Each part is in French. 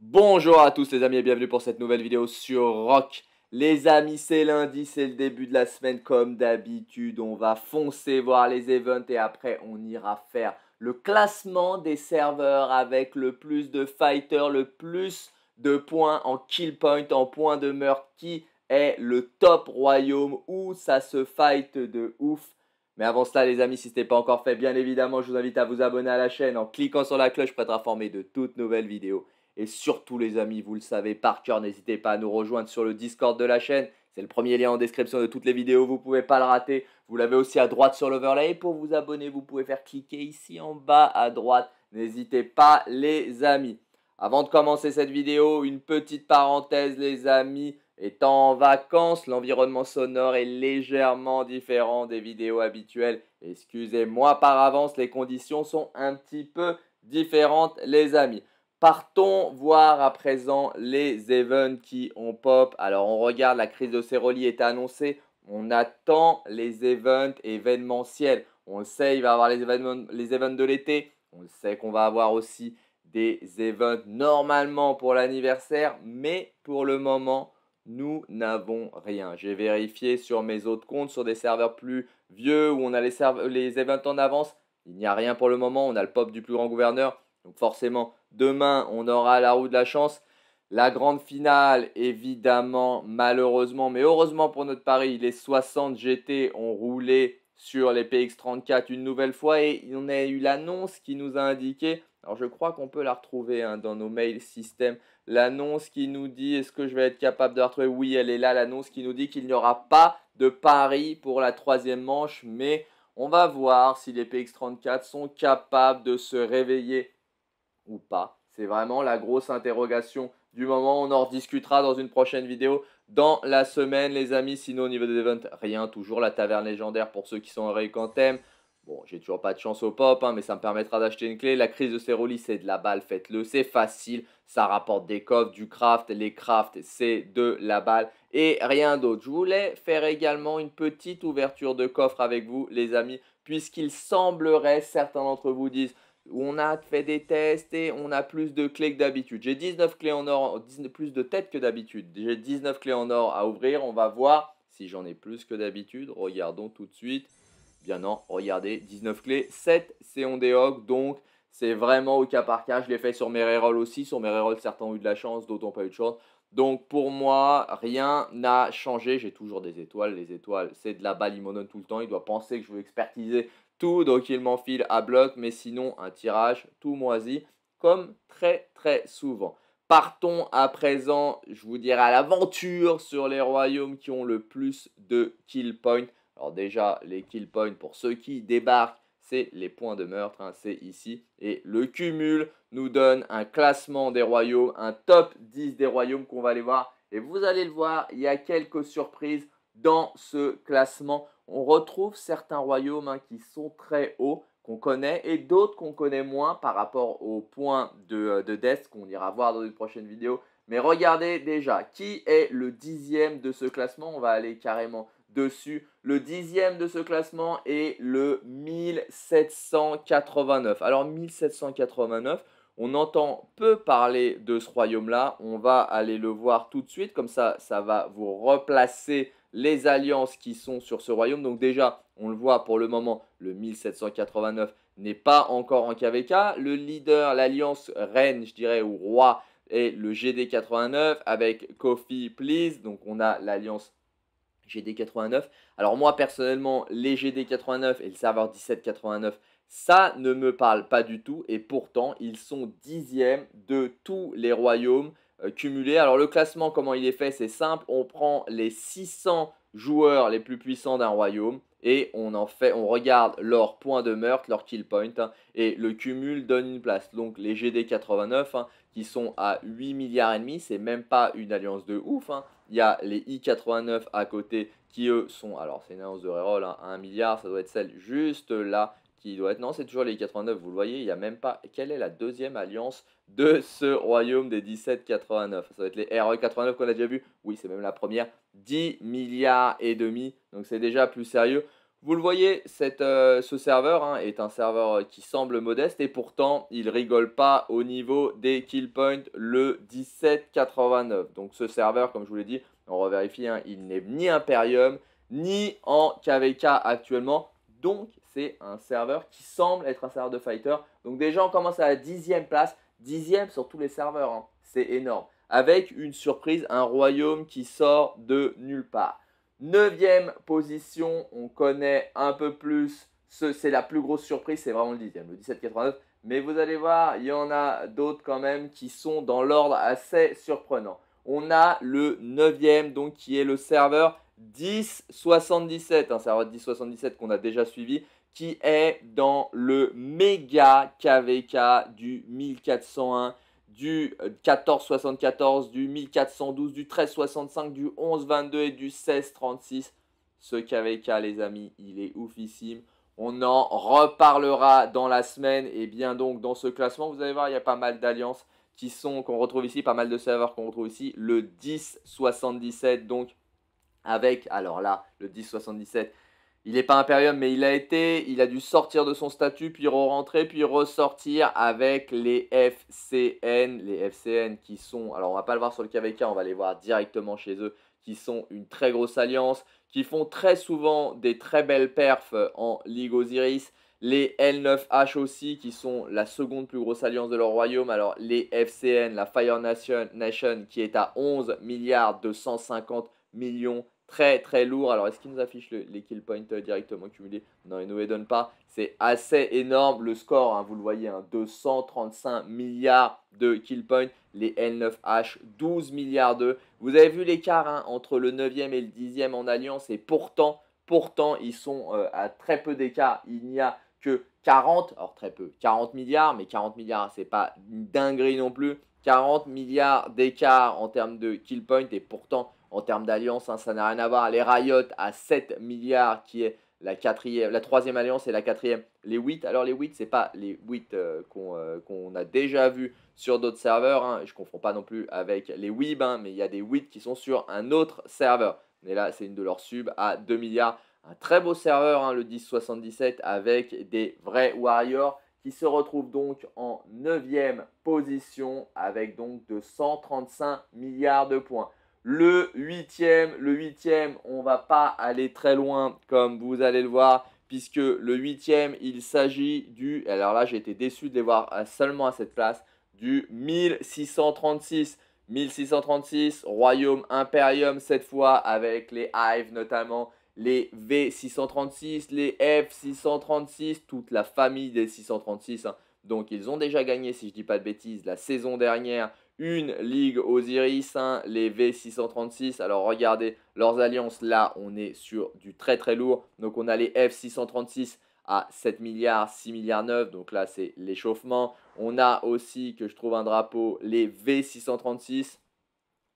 Bonjour à tous les amis et bienvenue pour cette nouvelle vidéo sur Rock. Les amis, c'est lundi, c'est le début de la semaine comme d'habitude. On va foncer voir les events et après on ira faire le classement des serveurs avec le plus de fighters, le plus de points en kill point, en point de meurtre, qui est le top royaume où ça se fight de ouf. Mais avant cela, les amis, si ce n'est pas encore fait, bien évidemment, je vous invite à vous abonner à la chaîne en cliquant sur la cloche pour être informé de toutes nouvelles vidéos. Et surtout, les amis, vous le savez par cœur, n'hésitez pas à nous rejoindre sur le Discord de la chaîne. C'est le premier lien en description de toutes les vidéos, vous ne pouvez pas le rater. Vous l'avez aussi à droite sur l'overlay. Et pour vous abonner, vous pouvez faire cliquer ici en bas à droite. N'hésitez pas, les amis. Avant de commencer cette vidéo, une petite parenthèse les amis. Étant en vacances, l'environnement sonore est légèrement différent des vidéos habituelles. Excusez-moi par avance, les conditions sont un petit peu différentes les amis. Partons voir à présent les events qui ont pop. Alors on regarde, la crise de Ceroli est annoncée. On attend les events événementiels. On le sait, il va y avoir les événements, les events de l'été. On le sait qu'on va avoir aussi des events normalement pour l'anniversaire, mais pour le moment, nous n'avons rien. J'ai vérifié sur mes autres comptes, sur des serveurs plus vieux où on a les, events en avance. Il n'y a rien pour le moment. On a le pop du plus grand gouverneur. Donc forcément, demain, on aura la roue de la chance. La grande finale, évidemment, malheureusement, mais heureusement pour notre pari, les 60 GT ont roulé sur les PX34 une nouvelle fois et on a eu l'annonce qui nous a indiqué alors je crois qu'on peut la retrouver hein, dans nos mails système. L'annonce qui nous dit, est-ce que je vais être capable de la retrouver Oui, elle est là, l'annonce qui nous dit qu'il n'y aura pas de pari pour la troisième manche, mais on va voir si les PX34 sont capables de se réveiller ou pas. C'est vraiment la grosse interrogation du moment. On en rediscutera dans une prochaine vidéo dans la semaine, les amis. Sinon, au niveau des events, rien. Toujours la taverne légendaire pour ceux qui sont en thème. Bon, j'ai toujours pas de chance au pop, hein, mais ça me permettra d'acheter une clé. La crise de Ceroli, c'est de la balle, faites-le, c'est facile. Ça rapporte des coffres, du craft, les crafts, c'est de la balle et rien d'autre. Je voulais faire également une petite ouverture de coffre avec vous, les amis, puisqu'il semblerait, certains d'entre vous disent, on a fait des tests et on a plus de clés que d'habitude. J'ai 19 clés en or, plus de têtes que d'habitude. J'ai 19 clés en or à ouvrir, on va voir si j'en ai plus que d'habitude. Regardons tout de suite. Bien non, regardez, 19 clés, 7 c'est on donc c'est vraiment au cas par cas. Je l'ai fait sur mes rerolls aussi. Sur mes rerolls, certains ont eu de la chance, d'autres n'ont pas eu de chance. Donc pour moi, rien n'a changé. J'ai toujours des étoiles. Les étoiles, c'est de la balimonone tout le temps. Il doit penser que je veux expertiser tout, donc il m'enfile à bloc. Mais sinon, un tirage tout moisi, comme très très souvent. Partons à présent, je vous dirais, à l'aventure sur les royaumes qui ont le plus de kill points alors déjà, les kill points pour ceux qui débarquent, c'est les points de meurtre, hein, c'est ici. Et le cumul nous donne un classement des royaumes, un top 10 des royaumes qu'on va aller voir. Et vous allez le voir, il y a quelques surprises dans ce classement. On retrouve certains royaumes hein, qui sont très hauts, qu'on connaît, et d'autres qu'on connaît moins par rapport aux points de, euh, de death qu'on ira voir dans une prochaine vidéo. Mais regardez déjà, qui est le dixième de ce classement On va aller carrément dessus. Le dixième de ce classement est le 1789. Alors 1789, on entend peu parler de ce royaume-là. On va aller le voir tout de suite. Comme ça, ça va vous replacer les alliances qui sont sur ce royaume. Donc déjà, on le voit pour le moment, le 1789 n'est pas encore en KVK. Le leader, l'alliance reine, je dirais, ou roi, est le GD89 avec Kofi Please. Donc on a l'alliance GD89. Alors moi personnellement, les GD89 et le serveur 1789, ça ne me parle pas du tout et pourtant ils sont dixièmes de tous les royaumes euh, cumulés. Alors le classement, comment il est fait, c'est simple. On prend les 600 joueurs les plus puissants d'un royaume et on en fait, on regarde leur point de meurtre, leur kill point, hein, et le cumul donne une place. Donc les GD89 hein, qui sont à 8 milliards et demi, c'est même pas une alliance de ouf. Hein. Il y a les I89 à côté qui eux sont, alors c'est une annonce de reroll, 1 hein, milliard, ça doit être celle juste là qui doit être, non c'est toujours les I89, vous le voyez, il n'y a même pas, quelle est la deuxième alliance de ce royaume des 1789 Ça doit être les e RE89 qu'on a déjà vu, oui c'est même la première, 10 milliards et demi, donc c'est déjà plus sérieux. Vous le voyez, euh, ce serveur hein, est un serveur euh, qui semble modeste et pourtant il rigole pas au niveau des kill points le 1789. Donc ce serveur, comme je vous l'ai dit, on revérifie, hein, il n'est ni Imperium ni en KVK actuellement. Donc c'est un serveur qui semble être un serveur de fighter. Donc déjà on commence à la dixième place, dixième sur tous les serveurs, hein. c'est énorme. Avec une surprise, un royaume qui sort de nulle part Neuvième position, on connaît un peu plus. C'est la plus grosse surprise, c'est vraiment le 10e, le 17,89. Mais vous allez voir, il y en a d'autres quand même qui sont dans l'ordre assez surprenant. On a le neuvième, donc qui est le serveur 1077, un serveur 1077 qu'on a déjà suivi, qui est dans le méga KVK du 1401 du 1474, euh, du 1412, du 1365, du 1122 et du 1636. Ce KVK, les amis, il est oufissime. On en reparlera dans la semaine. Et bien donc, dans ce classement, vous allez voir, il y a pas mal d'alliances qui sont, qu'on retrouve ici, pas mal de serveurs qu'on retrouve ici. Le 1077, donc, avec, alors là, le 1077, il n'est pas Imperium, mais il a été. Il a dû sortir de son statut, puis re-rentrer, puis ressortir avec les FCN. Les FCN qui sont. Alors, on va pas le voir sur le KVK, on va les voir directement chez eux, qui sont une très grosse alliance, qui font très souvent des très belles perfs en Ligue Osiris. Les L9H aussi, qui sont la seconde plus grosse alliance de leur royaume. Alors, les FCN, la Fire Nation, Nation qui est à 11 milliards 250 millions très très lourd. Alors est-ce qu'il nous affiche les kill points euh, directement cumulés Non, il nous les donne pas. C'est assez énorme le score, hein, vous le voyez, 235 hein, milliards de kill points. Les L9H, 12 milliards de. Vous avez vu l'écart hein, entre le 9e et le 10e en alliance et pourtant, pourtant, ils sont euh, à très peu d'écart. Il n'y a que 40, alors très peu, 40 milliards, mais 40 milliards, c'est pas dinguerie non plus. 40 milliards d'écart en termes de kill points. et pourtant en termes d'alliance, hein, ça n'a rien à voir. Les Riot à 7 milliards, qui est la, quatrième, la troisième alliance et la quatrième, les 8. Alors les 8, n'est pas les 8 euh, euh, qu'on a déjà vu sur d'autres serveurs. Hein. Je ne confonds pas non plus avec les WIB, hein, mais il y a des 8 qui sont sur un autre serveur. Mais là, c'est une de leurs subs à 2 milliards. Un très beau serveur, le 1077, avec des vrais Warriors qui se retrouvent donc en 9 position avec donc de 135 milliards de points. Le huitième, le huitième, on va pas aller très loin comme vous allez le voir, puisque le huitième, il s'agit du, alors là j'ai été déçu de les voir seulement à cette place, du 1636. 1636, Royaume Imperium cette fois, avec les Hive notamment, les V636, les F636, toute la famille des 636. Hein. Donc ils ont déjà gagné, si je ne dis pas de bêtises, la saison dernière une ligue Osiris, hein, les V636. Alors regardez leurs alliances, là on est sur du très très lourd. Donc on a les F636 à 7 milliards, 6 milliards 9, donc là c'est l'échauffement. On a aussi, que je trouve un drapeau, les V636.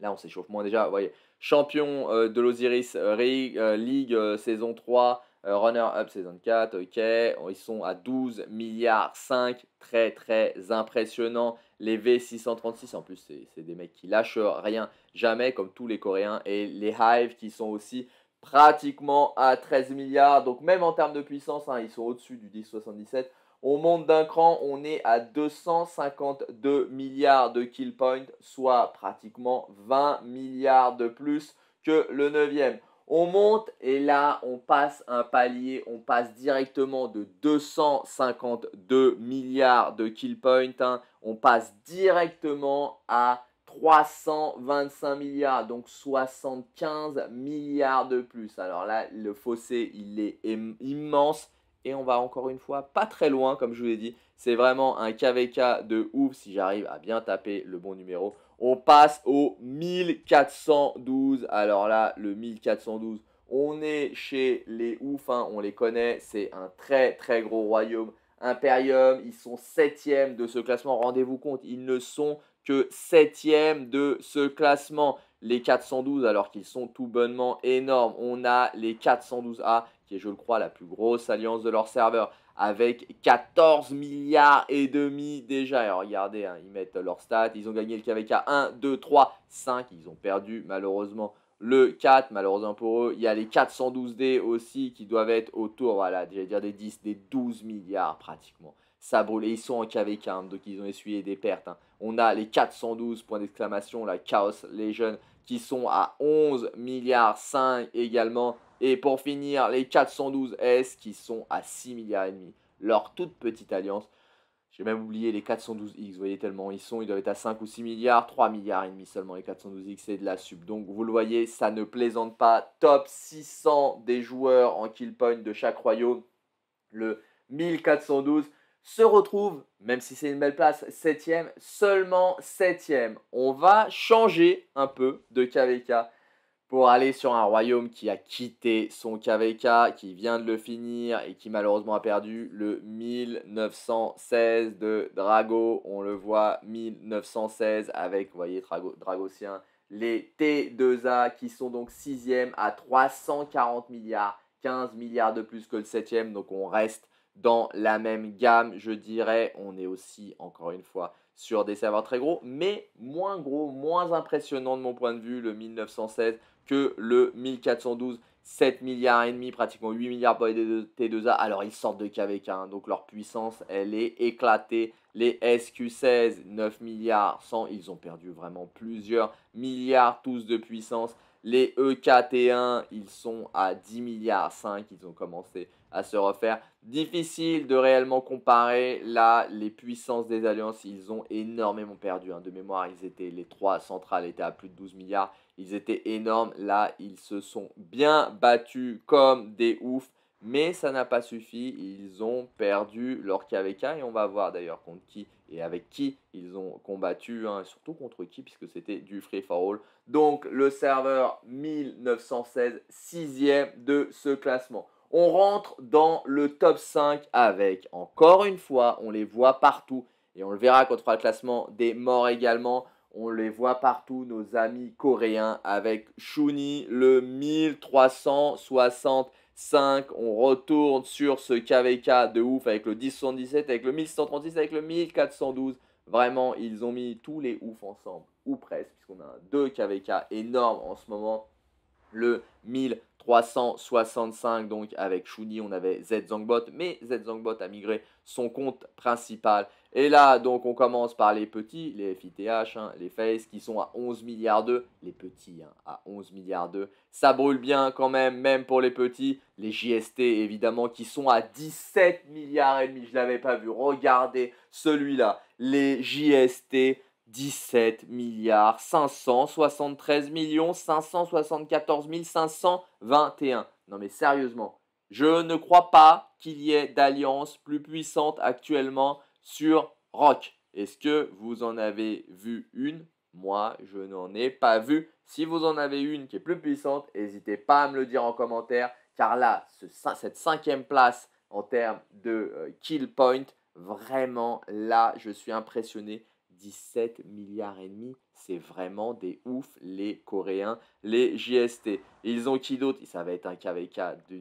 Là on s'échauffe moins déjà, vous voyez. Champion euh, de l'Osiris euh, euh, League saison 3, euh, Runner Up Saison 4, ok. Ils sont à 12 milliards 5. Très très impressionnant. Les V636, en plus, c'est des mecs qui lâchent rien jamais, comme tous les Coréens. Et les Hive qui sont aussi pratiquement à 13 milliards. Donc même en termes de puissance, hein, ils sont au-dessus du 1077. On monte d'un cran, on est à 252 milliards de kill points, soit pratiquement 20 milliards de plus que le 9e. On monte et là, on passe un palier, on passe directement de 252 milliards de kill points, hein. on passe directement à 325 milliards, donc 75 milliards de plus. Alors là, le fossé, il est immense. Et on va encore une fois pas très loin, comme je vous l'ai dit. C'est vraiment un KVK de ouf si j'arrive à bien taper le bon numéro. On passe au 1412. Alors là, le 1412, on est chez les ouf, hein, on les connaît. C'est un très très gros royaume. Imperium, ils sont 7e de ce classement. Rendez-vous compte, ils ne sont que septièmes de ce classement. Les 412, alors qu'ils sont tout bonnement énormes. On a les 412A, qui est, je le crois, la plus grosse alliance de leur serveur avec 14 milliards et demi déjà. Et regardez, hein, ils mettent leur stats. Ils ont gagné le KVK 1, 2, 3, 5. Ils ont perdu malheureusement le 4, malheureusement pour eux. Il y a les 412D aussi qui doivent être autour, voilà, j'allais dire des 10, des 12 milliards pratiquement. Ça brûle. Et ils sont en KVK, donc ils ont essuyé des pertes. Hein. On a les 412 points d'exclamation, la Chaos Legion qui sont à 11 milliards 5 également. Et pour finir, les 412S qui sont à 6 milliards et demi. Leur toute petite alliance. J'ai même oublié les 412X, vous voyez tellement ils sont, ils doivent être à 5 ou 6 milliards, 3 milliards et demi seulement les 412X, c'est de la sub. Donc vous le voyez, ça ne plaisante pas. Top 600 des joueurs en kill point de chaque royaume. Le 1412 se retrouve, même si c'est une belle place, 7ème, seulement 7 e On va changer un peu de KVK pour aller sur un royaume qui a quitté son KVK, qui vient de le finir et qui malheureusement a perdu le 1916 de Drago. On le voit 1916 avec, vous voyez, Drago, Dragocien, les T2A qui sont donc 6e à 340 milliards, 15 milliards de plus que le 7e, donc on reste dans la même gamme, je dirais. On est aussi, encore une fois, sur des serveurs très gros, mais moins gros, moins impressionnant de mon point de vue, le 1916 que le 1412. 7 milliards et demi, pratiquement 8 milliards pour les T2A. Alors ils sortent de KVK, hein, donc leur puissance, elle est éclatée. Les SQ16, 9 milliards 100, ils ont perdu vraiment plusieurs milliards tous de puissance. Les EKT1, ils sont à 10 milliards 5, ils ont commencé à se refaire. Difficile de réellement comparer là les puissances des alliances, ils ont énormément perdu. Hein. De mémoire, ils étaient les trois centrales étaient à plus de 12 milliards ils étaient énormes. Là, ils se sont bien battus comme des oufs. Mais ça n'a pas suffi. Ils ont perdu leur KVK. Et on va voir d'ailleurs contre qui et avec qui ils ont combattu. Hein, surtout contre qui, puisque c'était du free for all. Donc, le serveur 1916, sixième de ce classement. On rentre dans le top 5 avec, encore une fois, on les voit partout. Et on le verra contre on le classement des morts également. On les voit partout, nos amis coréens, avec Shuni, le 1365. On retourne sur ce KVK de ouf avec le 1077, avec le 1636, avec le 1412. Vraiment, ils ont mis tous les oufs ensemble, ou presque, puisqu'on a deux KVK énormes en ce moment le 1365. Donc avec Shuni, on avait Z Zangbot, mais Z Zangbot a migré son compte principal. Et là, donc on commence par les petits, les FITH, hein, les FACE, qui sont à 11 milliards 2, les petits hein, à 11 milliards 2. Ça brûle bien quand même, même pour les petits. Les JST, évidemment, qui sont à 17 milliards et demi. Je l'avais pas vu. Regardez celui-là. Les JST 17 573 574 521. Non mais sérieusement, je ne crois pas qu'il y ait d'alliance plus puissante actuellement sur Rock. Est-ce que vous en avez vu une Moi, je n'en ai pas vu. Si vous en avez une qui est plus puissante, n'hésitez pas à me le dire en commentaire, car là, ce, cette cinquième place en termes de euh, kill point, vraiment là, je suis impressionné 17 milliards et demi. C'est vraiment des oufs, les Coréens, les JST. Ils ont qui d'autre Ça va être un KVK,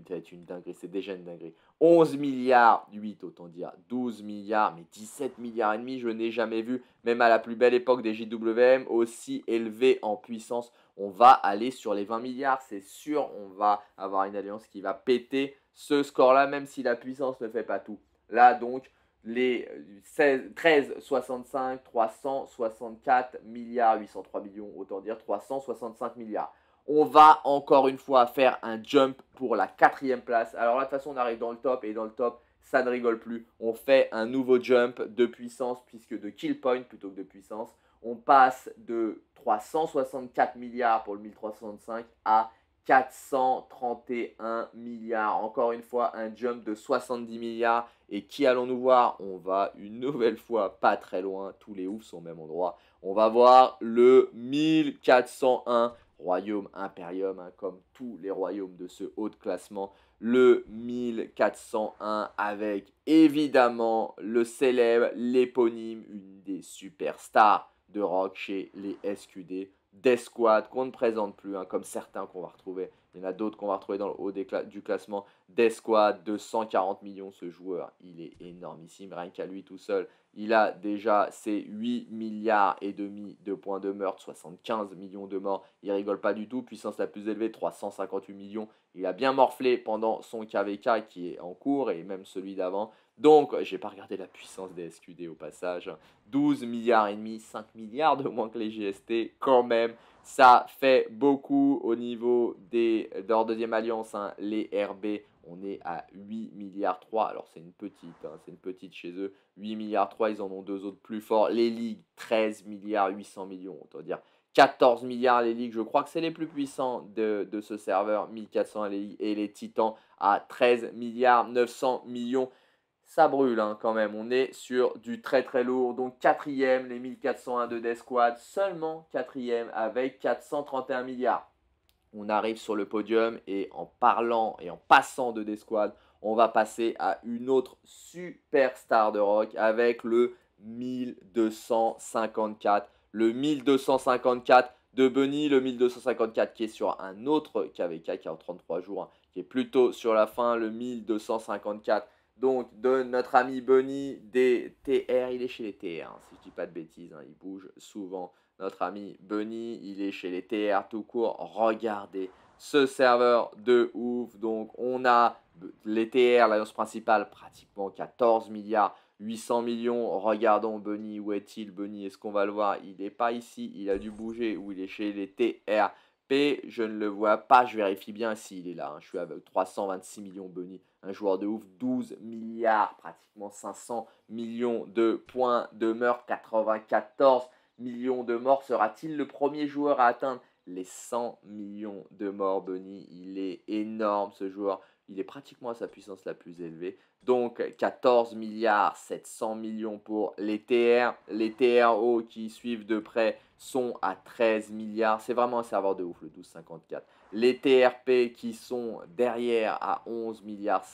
être une dinguerie, c'est déjà une dinguerie. 11 milliards, 8 autant dire, 12 milliards, mais 17 milliards et demi, je n'ai jamais vu, même à la plus belle époque des JWM, aussi élevé en puissance. On va aller sur les 20 milliards, c'est sûr, on va avoir une alliance qui va péter ce score-là, même si la puissance ne fait pas tout. Là donc, les 16, euh, 364 milliards, 803 millions, autant dire 365 milliards. On va encore une fois faire un jump pour la quatrième place. Alors là, de toute façon, on arrive dans le top et dans le top, ça ne rigole plus. On fait un nouveau jump de puissance, puisque de kill point plutôt que de puissance, on passe de 364 milliards pour le 1365 à 431 milliards. Encore une fois, un jump de 70 milliards. Et qui allons-nous voir On va une nouvelle fois pas très loin. Tous les oufs sont au même endroit. On va voir le 1401 royaume impérium, hein, comme tous les royaumes de ce haut de classement. Le 1401 avec évidemment le célèbre, l'éponyme, une des superstars de rock chez les SQD. Desquad, qu'on ne présente plus, hein, comme certains qu'on va retrouver. Il y en a d'autres qu'on va retrouver dans le haut du classement. Desquad, 240 millions ce joueur. Il est énormissime, rien qu'à lui tout seul. Il a déjà ses 8 milliards et demi de points de meurtre, 75 millions de morts. Il rigole pas du tout. Puissance la plus élevée, 358 millions. Il a bien morflé pendant son KVK qui est en cours et même celui d'avant. Donc, j'ai pas regardé la puissance des SQD au passage. 12 milliards et demi, 5 milliards de moins que les GST quand même. Ça fait beaucoup au niveau des, de leur deuxième alliance, hein, les RB. On est à 8 milliards 3. Alors c'est une petite, hein, c'est une petite chez eux. 8 milliards 3, ils en ont deux autres plus forts. Les ligues, 13 milliards 800 millions. Autant dire 14 milliards les ligues, je crois que c'est les plus puissants de, ce serveur, 1400 les ligues, et les titans à 13 milliards 900 millions ça brûle hein, quand même. On est sur du très très lourd. Donc quatrième, les 1401 de Death Squad, seulement quatrième avec 431 milliards. On arrive sur le podium et en parlant et en passant de Death Squad, on va passer à une autre super star de rock avec le 1254. Le 1254 de Bunny, le 1254 qui est sur un autre KVK qui est en 33 jours, hein, qui est plutôt sur la fin, le 1254 donc de notre ami Bunny des TR. Il est chez les TR, hein, si je dis pas de bêtises, hein, il bouge souvent. Notre ami Bunny, il est chez les TR tout court. Regardez ce serveur de ouf. Donc on a les TR, l'annonce principale, pratiquement 14 milliards. 800 millions, regardons Bunny, où est-il Bunny, est-ce qu'on va le voir Il n'est pas ici, il a dû bouger, ou il est chez les TR. P, je ne le vois pas. Je vérifie bien s'il est là. Hein. Je suis avec 326 millions Bunny. Un joueur de ouf. 12 milliards, pratiquement 500 millions de points de meurtre. 94 millions de morts. Sera-t-il le premier joueur à atteindre les 100 millions de morts Bunny Il est énorme ce joueur il est pratiquement à sa puissance la plus élevée. Donc 14,7 milliards millions pour les TR. Les TRO qui suivent de près sont à 13 milliards. C'est vraiment un serveur de ouf le 1254. Les TRP qui sont derrière à 11,5 milliards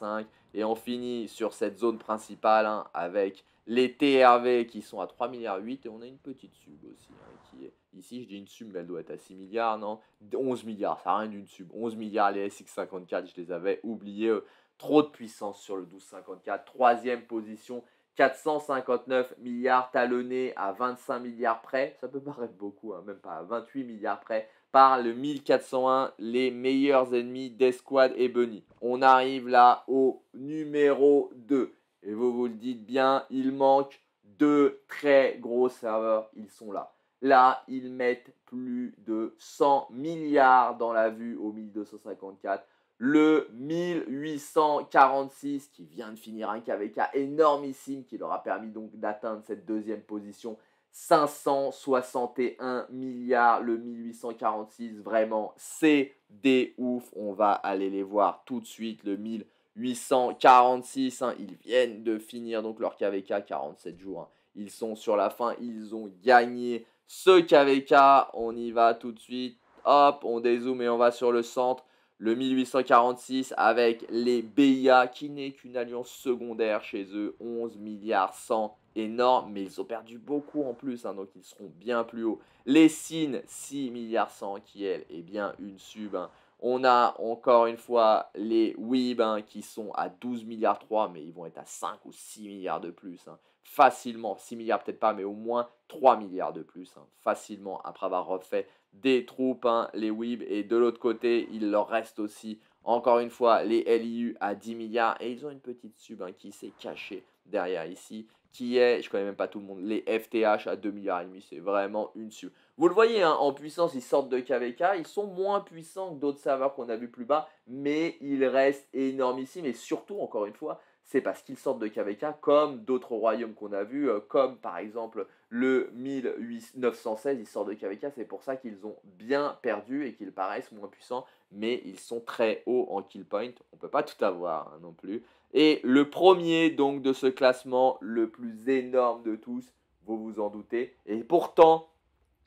Et on finit sur cette zone principale hein, avec les TRV qui sont à 3,8 milliards Et on a une petite sub aussi hein, qui est Ici, je dis une sub, mais elle doit être à 6 milliards, non 11 milliards, ça n'a rien d'une sub. 11 milliards, les SX54, je les avais oubliés. Trop de puissance sur le 1254. Troisième position, 459 milliards talonnés à 25 milliards près. Ça peut paraître beaucoup, hein, même pas à 28 milliards près. Par le 1401, les meilleurs ennemis d'Esquad et Bunny. On arrive là au numéro 2. Et vous vous le dites bien, il manque deux très gros serveurs. Ils sont là. Là, ils mettent plus de 100 milliards dans la vue au 1254. Le 1846 qui vient de finir un KVK énormissime qui leur a permis donc d'atteindre cette deuxième position. 561 milliards le 1846 vraiment c'est des ouf on va aller les voir tout de suite le 1846 hein. ils viennent de finir donc leur KVK 47 jours hein. ils sont sur la fin ils ont gagné ce KVK, on y va tout de suite. Hop, on dézoome et on va sur le centre. Le 1846 avec les BIA qui n'est qu'une alliance secondaire chez eux. 11 milliards 100 énorme, mais ils ont perdu beaucoup en plus, hein, donc ils seront bien plus hauts. Les SIN 6 milliards 100 qui, elle, est bien une sub. Hein. On a encore une fois les WIB hein, qui sont à 12 milliards 3, mais ils vont être à 5 ou 6 milliards de plus facilement, 6 milliards peut-être pas, mais au moins 3 milliards de plus, hein, facilement, après avoir refait des troupes, hein, les WIB, et de l'autre côté, il leur reste aussi, encore une fois, les LIU à 10 milliards, et ils ont une petite sub hein, qui s'est cachée derrière ici, qui est, je connais même pas tout le monde, les FTH à 2 milliards et demi, c'est vraiment une sub. Vous le voyez, en puissance, ils sortent de KVK, ils sont moins puissants que d'autres serveurs qu'on a vu plus bas, mais ils restent énormissimes, et surtout, encore une fois, c'est parce qu'ils sortent de KVK comme d'autres royaumes qu'on a vus, euh, comme par exemple le 1916, ils sortent de KVK, c'est pour ça qu'ils ont bien perdu et qu'ils paraissent moins puissants, mais ils sont très hauts en kill point, on peut pas tout avoir hein, non plus. Et le premier donc de ce classement, le plus énorme de tous, vous vous en doutez, et pourtant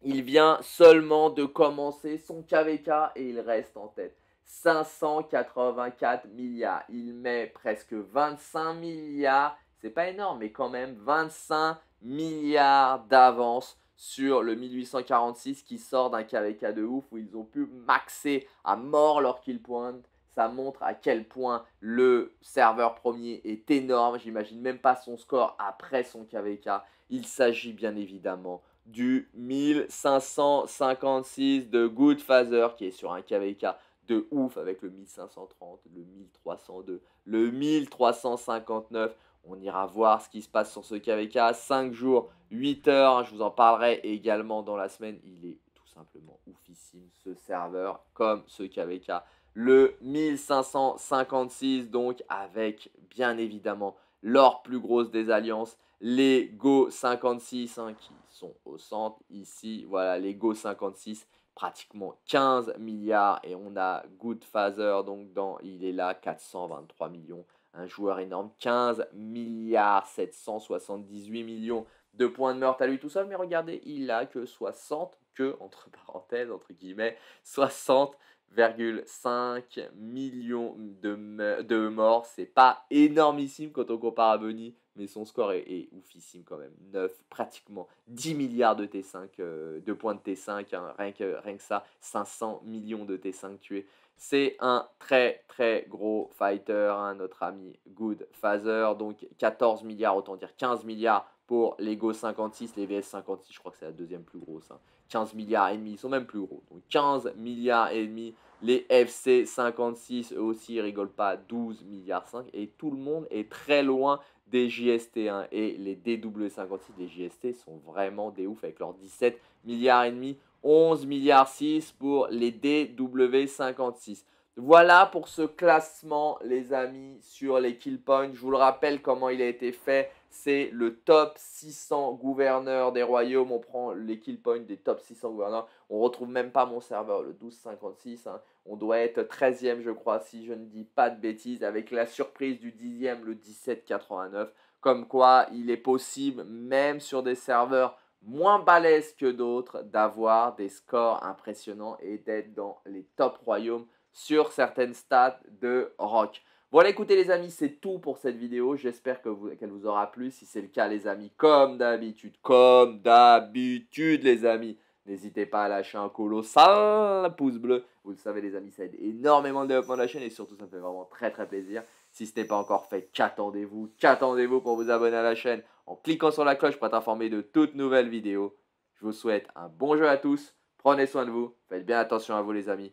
il vient seulement de commencer son KVK et il reste en tête. 584 milliards. Il met presque 25 milliards. C'est pas énorme, mais quand même 25 milliards d'avance sur le 1846 qui sort d'un KVK de ouf où ils ont pu maxer à mort leur kill Ça montre à quel point le serveur premier est énorme. J'imagine même pas son score après son KVK. Il s'agit bien évidemment du 1556 de Goodfather qui est sur un KVK de ouf avec le 1530, le 1302, le 1359. On ira voir ce qui se passe sur ce KVK. 5 jours, 8 heures. Je vous en parlerai également dans la semaine. Il est tout simplement oufissime ce serveur comme ce KVK. Le 1556 donc avec bien évidemment leur plus grosse des alliances, les Go 56 qui sont au centre ici. Voilà les Go 56 pratiquement 15 milliards et on a Goodfather donc dans il est là 423 millions un joueur énorme 15 milliards 778 millions de points de meurtre à lui tout seul mais regardez il a que 60 que entre parenthèses entre guillemets 60,5 millions de de morts. C'est pas énormissime quand on compare à Bunny, mais son score est, oufissime quand même. 9, pratiquement 10 milliards de T5, euh, de points de T5, hein, rien, que, ça, 500 millions de T5 tués. C'est un très très gros fighter, hein, notre ami Good Father. Donc 14 milliards, autant dire 15 milliards pour Lego 56, les VS 56, je crois que c'est la deuxième plus grosse. 15 hein. milliards et demi, ils sont même plus gros. Donc 15 milliards et demi les FC 56, eux aussi, rigolent pas, 12 milliards 5. Et tout le monde est très loin des JST1. Et les DW56 des JST sont vraiment des ouf avec leurs 17 milliards et demi, 11 milliards 6 pour les DW56. Voilà pour ce classement, les amis, sur les kill points. Je vous le rappelle comment il a été fait. C'est le top 600 gouverneurs des royaumes. On prend les kill points des top 600 gouverneurs. On retrouve même pas mon serveur, le 1256. Hein. On doit être 13e, je crois, si je ne dis pas de bêtises, avec la surprise du 10e, le 1789. Comme quoi, il est possible, même sur des serveurs moins balèzes que d'autres, d'avoir des scores impressionnants et d'être dans les top royaumes sur certaines stats de rock. Voilà, écoutez les amis, c'est tout pour cette vidéo. J'espère qu'elle vous, vous aura plu. Si c'est le cas, les amis, comme d'habitude, comme d'habitude, les amis, n'hésitez pas à lâcher un colossal pouce bleu. Vous le savez, les amis, ça aide énormément le développement de la chaîne et surtout, ça me fait vraiment très très plaisir. Si ce n'est pas encore fait, qu'attendez-vous Qu'attendez-vous pour vous abonner à la chaîne en cliquant sur la cloche pour être informé de toutes nouvelles vidéos. Je vous souhaite un bon jeu à tous. Prenez soin de vous. Faites bien attention à vous, les amis.